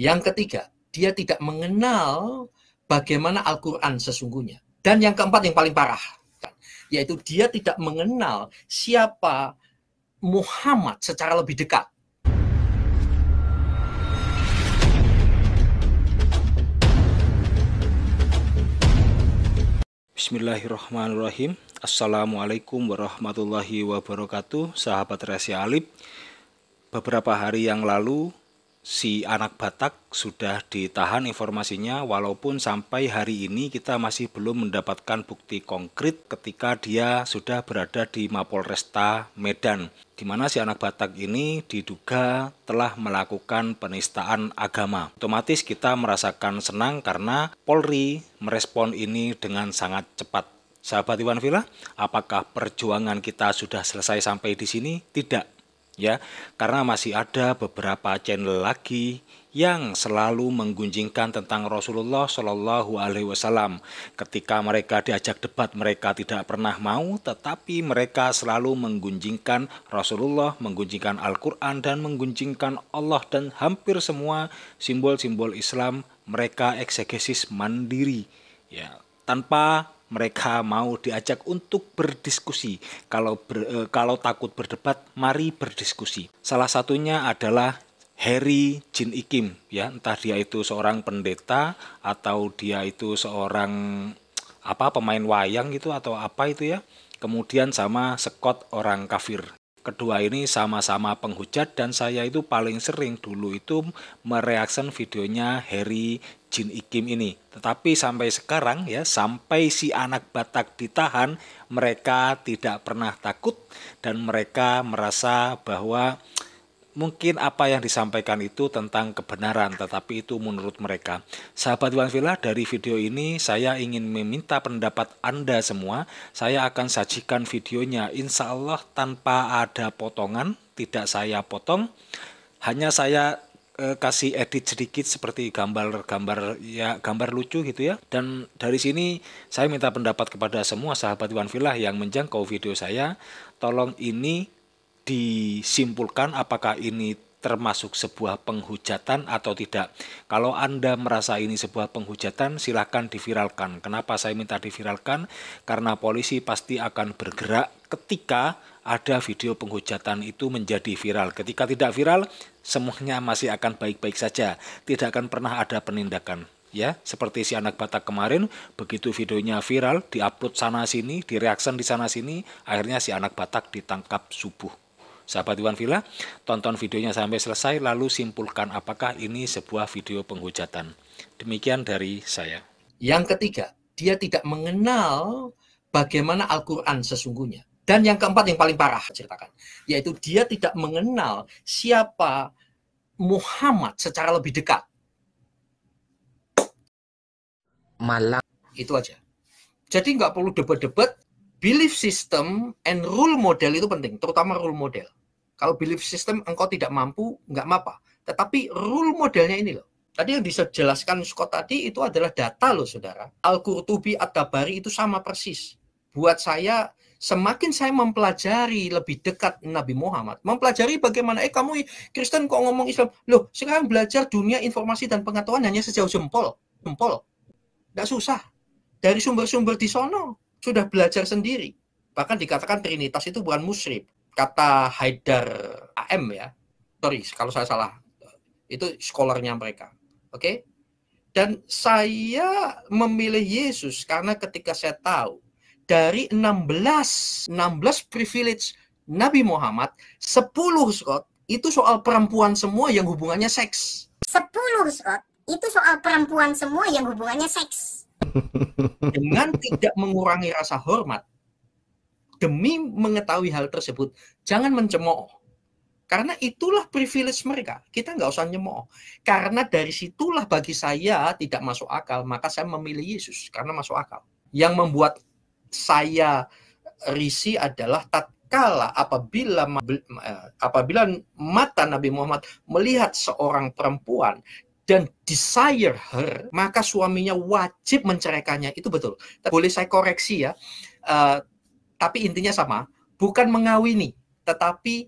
Yang ketiga, dia tidak mengenal bagaimana Al-Quran sesungguhnya. Dan yang keempat yang paling parah, kan, yaitu dia tidak mengenal siapa Muhammad secara lebih dekat. Bismillahirrahmanirrahim. Assalamualaikum warahmatullahi wabarakatuh, sahabat Resi Alip. Beberapa hari yang lalu si anak Batak sudah ditahan informasinya walaupun sampai hari ini kita masih belum mendapatkan bukti konkret ketika dia sudah berada di Mapolresta Medan di mana si anak Batak ini diduga telah melakukan penistaan agama. Otomatis kita merasakan senang karena Polri merespon ini dengan sangat cepat. Sahabat Iwan Villa, apakah perjuangan kita sudah selesai sampai di sini? Tidak ya karena masih ada beberapa channel lagi yang selalu menggunjingkan tentang Rasulullah Shallallahu Alaihi Wasallam. Ketika mereka diajak debat, mereka tidak pernah mau, tetapi mereka selalu menggunjingkan Rasulullah, menggunjingkan Al-Quran, dan menggunjingkan Allah dan hampir semua simbol-simbol Islam mereka eksegesis mandiri, ya tanpa mereka mau diajak untuk berdiskusi. Kalau ber, e, kalau takut berdebat, mari berdiskusi. Salah satunya adalah Harry Jin Ikim ya, entah dia itu seorang pendeta atau dia itu seorang apa pemain wayang gitu atau apa itu ya. Kemudian sama Scott orang kafir. Kedua ini sama-sama penghujat dan saya itu paling sering dulu itu mereaksen videonya Harry Jin Ikim ini. Tetapi sampai sekarang ya, sampai si anak Batak ditahan, mereka tidak pernah takut dan mereka merasa bahwa mungkin apa yang disampaikan itu tentang kebenaran, tetapi itu menurut mereka. Sahabat villa dari video ini saya ingin meminta pendapat Anda semua. Saya akan sajikan videonya, insya Allah tanpa ada potongan, tidak saya potong. Hanya saya Eh, kasih edit sedikit seperti gambar-gambar ya gambar lucu gitu ya. Dan dari sini saya minta pendapat kepada semua sahabat Iwan Villa yang menjangkau video saya, tolong ini disimpulkan apakah ini termasuk sebuah penghujatan atau tidak. Kalau Anda merasa ini sebuah penghujatan, silahkan diviralkan. Kenapa saya minta diviralkan? Karena polisi pasti akan bergerak ketika ada video penghujatan itu menjadi viral. Ketika tidak viral, semuanya masih akan baik-baik saja, tidak akan pernah ada penindakan. Ya, seperti si anak Batak kemarin, begitu videonya viral, diupload sana sini, direaksen di sana sini, akhirnya si anak Batak ditangkap subuh. Sahabat Iwan Villa, tonton videonya sampai selesai lalu simpulkan apakah ini sebuah video penghujatan. Demikian dari saya. Yang ketiga, dia tidak mengenal bagaimana Al-Quran sesungguhnya. Dan yang keempat yang paling parah ceritakan, yaitu dia tidak mengenal siapa Muhammad secara lebih dekat. Malah itu aja. Jadi nggak perlu debat-debat. Belief system and rule model itu penting, terutama rule model. Kalau belief system engkau tidak mampu, nggak apa. apa Tetapi rule modelnya ini loh. Tadi yang dijelaskan Scott tadi itu adalah data loh saudara. Al-Qurtubi At-Tabari itu sama persis. Buat saya semakin saya mempelajari lebih dekat Nabi Muhammad, mempelajari bagaimana eh kamu Kristen kok ngomong Islam, loh sekarang belajar dunia informasi dan pengetahuan hanya sejauh jempol, jempol, tidak susah dari sumber-sumber di sono sudah belajar sendiri. Bahkan dikatakan Trinitas itu bukan musyrik, kata Haidar AM ya, sorry kalau saya salah, itu scholarnya mereka, oke? Okay? Dan saya memilih Yesus karena ketika saya tahu dari 16 16 privilege Nabi Muhammad 10 surat itu soal perempuan semua yang hubungannya seks 10 surat itu soal perempuan semua yang hubungannya seks dengan tidak mengurangi rasa hormat demi mengetahui hal tersebut jangan mencemooh karena itulah privilege mereka. Kita nggak usah nyemooh. Karena dari situlah bagi saya tidak masuk akal, maka saya memilih Yesus karena masuk akal. Yang membuat saya risi adalah tatkala apabila eh, apabila mata Nabi Muhammad melihat seorang perempuan dan desire her, maka suaminya wajib menceraikannya. Itu betul. Boleh saya koreksi ya. Uh, tapi intinya sama, bukan mengawini, tetapi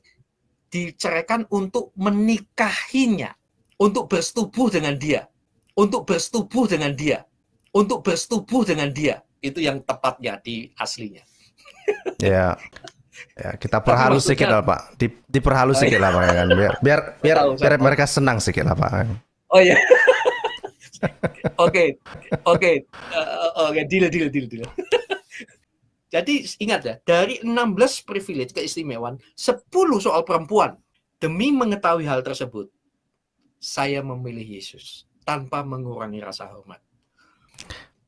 diceraikan untuk menikahinya, untuk bersetubuh dengan dia, untuk bersetubuh dengan dia, untuk bersetubuh dengan dia itu yang tepatnya di aslinya. Ya. Ya, kita perhalus sedikit lah, Pak. Di, diperhalus oh, sedikit iya. lah, Pak kan. Biar biar biar, tahu, biar mereka senang sedikit lah, Pak. Kan. Oh ya. Oke. Oke. Eh, oke, deal deal deal deal. Jadi ingat ya, dari 16 privilege keistimewaan, 10 soal perempuan. Demi mengetahui hal tersebut, saya memilih Yesus tanpa mengurangi rasa hormat.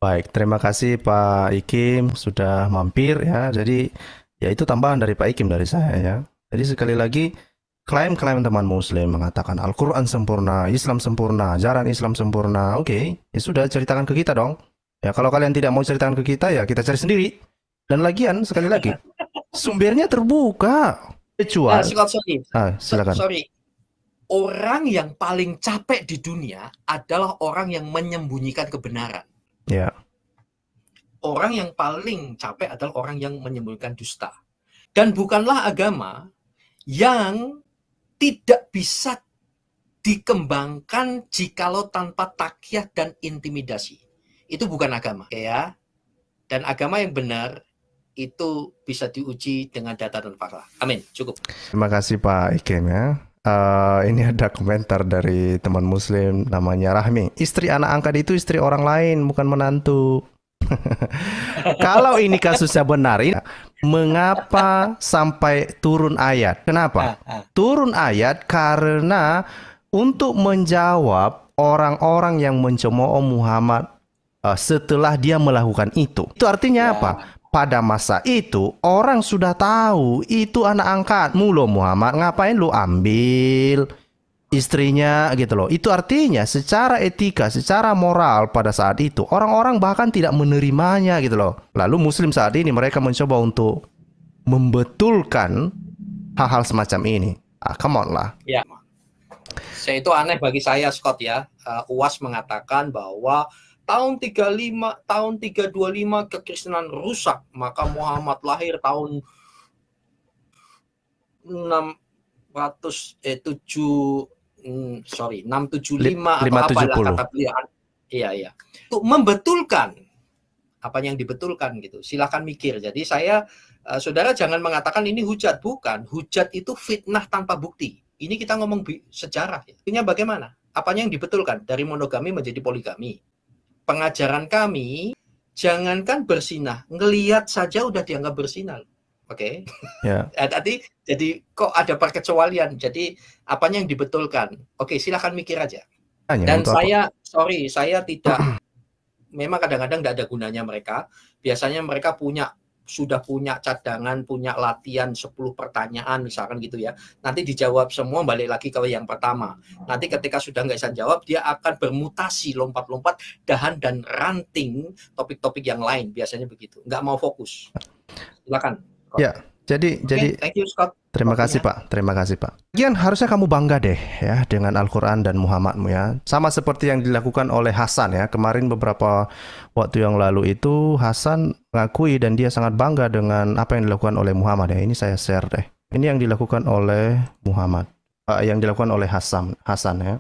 Baik, terima kasih Pak Ikim sudah mampir ya. Jadi ya itu tambahan dari Pak Ikim dari saya ya. Jadi sekali lagi klaim-klaim teman muslim mengatakan Al-Qur'an sempurna, Islam sempurna, ajaran Islam sempurna. Oke, okay, ya sudah ceritakan ke kita dong. Ya kalau kalian tidak mau ceritakan ke kita ya kita cari sendiri. Dan lagian sekali lagi sumbernya terbuka. Ah, Kecuali. Nah, silakan. Sorry. Ah, silakan. Sorry. Orang yang paling capek di dunia adalah orang yang menyembunyikan kebenaran. Ya. Yeah. Orang yang paling capek adalah orang yang menyembunyikan dusta. Dan bukanlah agama yang tidak bisa dikembangkan jikalau tanpa takyah dan intimidasi. Itu bukan agama, ya. Dan agama yang benar itu bisa diuji dengan data dan fakta. Amin. Cukup. Terima kasih Pak Ikem ya uh, ini ada komentar dari teman muslim namanya Rahmi. Istri anak angkat itu istri orang lain, bukan menantu. Kalau ini kasusnya benar, ini, mengapa sampai turun ayat? Kenapa? Ah, ah. Turun ayat karena untuk menjawab orang-orang yang mencemooh Muhammad eh, setelah dia melakukan itu. Itu artinya ya. apa? pada masa itu orang sudah tahu itu anak angkat, loh Muhammad ngapain lu ambil istrinya gitu loh itu artinya secara etika secara moral pada saat itu orang-orang bahkan tidak menerimanya gitu loh lalu muslim saat ini mereka mencoba untuk membetulkan hal-hal semacam ini ah come on lah ya saya itu aneh bagi saya Scott ya uh, eh, UAS mengatakan bahwa tahun 35 tahun 325 kekristenan rusak maka Muhammad lahir tahun 600 eh 7 sorry 675 atau apa kata beliau iya iya untuk membetulkan apa yang dibetulkan gitu silahkan mikir jadi saya uh, saudara jangan mengatakan ini hujat bukan hujat itu fitnah tanpa bukti ini kita ngomong sejarah artinya bagaimana apa yang dibetulkan dari monogami menjadi poligami pengajaran kami jangankan bersinah, ngelihat saja udah dianggap bersinah. Oke. Okay? Ya. Yeah. Tadi jadi kok ada perkecualian. Jadi apanya yang dibetulkan? Oke, okay, silahkan mikir aja. Hanya Dan saya apa? sorry, saya tidak memang kadang-kadang tidak ada gunanya mereka. Biasanya mereka punya sudah punya cadangan, punya latihan 10 pertanyaan misalkan gitu ya. Nanti dijawab semua balik lagi ke yang pertama. Nanti ketika sudah nggak bisa jawab, dia akan bermutasi lompat-lompat dahan dan ranting topik-topik yang lain biasanya begitu. Nggak mau fokus. Silakan. Ya. Jadi okay, jadi thank you, Scott. Terima kasih Pak, terima kasih Pak. Gian harusnya kamu bangga deh ya dengan Al-Quran dan Muhammadmu ya. Sama seperti yang dilakukan oleh Hasan ya. Kemarin beberapa waktu yang lalu itu Hasan mengakui dan dia sangat bangga dengan apa yang dilakukan oleh Muhammad ya. Ini saya share deh. Ini yang dilakukan oleh Muhammad, uh, yang dilakukan oleh Hasan, Hasan ya.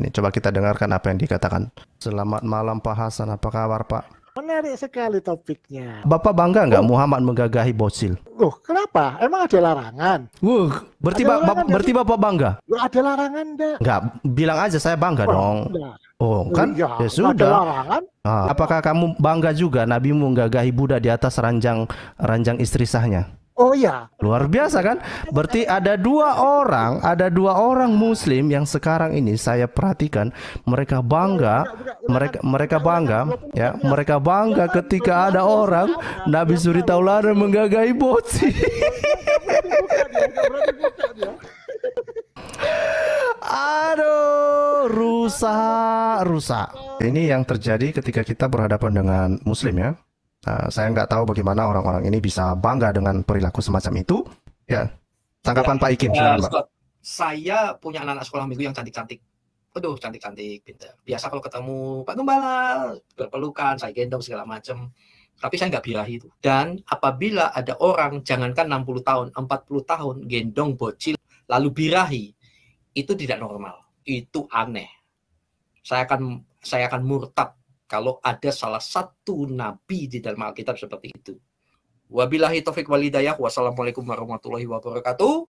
Ini coba kita dengarkan apa yang dikatakan. Selamat malam Pak Hasan, apa kabar Pak? Menarik sekali topiknya. Bapak bangga nggak oh. Muhammad menggagahi Bosil? Loh, kenapa? Emang ada larangan? Wuh, berarti, ada ba berarti Bapak bangga? Loh, ada larangan enggak? Nggak, bilang aja saya bangga oh, dong. Enggak. Oh, oh kan? Iya. Ya, ya sudah. Ada larangan. Ah, apakah kamu bangga juga Nabi menggagahi Buddha di atas ranjang ranjang istri sahnya? Oh ya, Luar biasa kan? Berarti ada dua orang, ada dua orang muslim yang sekarang ini saya perhatikan mereka bangga, mereka mereka bangga ya, mereka bangga ketika ada orang Nabi Suri Taulana menggagai boci. Aduh, rusak, rusak. Ini yang terjadi ketika kita berhadapan dengan muslim ya. Nah, saya nggak tahu bagaimana orang-orang ini bisa bangga dengan perilaku semacam itu. Ya, tanggapan ya, Pak Ikin. Ya, Pak. Saya punya anak-anak sekolah minggu yang cantik-cantik. Aduh, cantik-cantik, pintar. Biasa kalau ketemu Pak Gembala, berpelukan, saya gendong segala macam. Tapi saya nggak birahi itu. Dan apabila ada orang, jangankan 60 tahun, 40 tahun, gendong bocil, lalu birahi, itu tidak normal. Itu aneh. Saya akan saya akan murtad kalau ada salah satu nabi di dalam Alkitab seperti itu. Wabillahi taufik walidayah. Wassalamualaikum warahmatullahi wabarakatuh.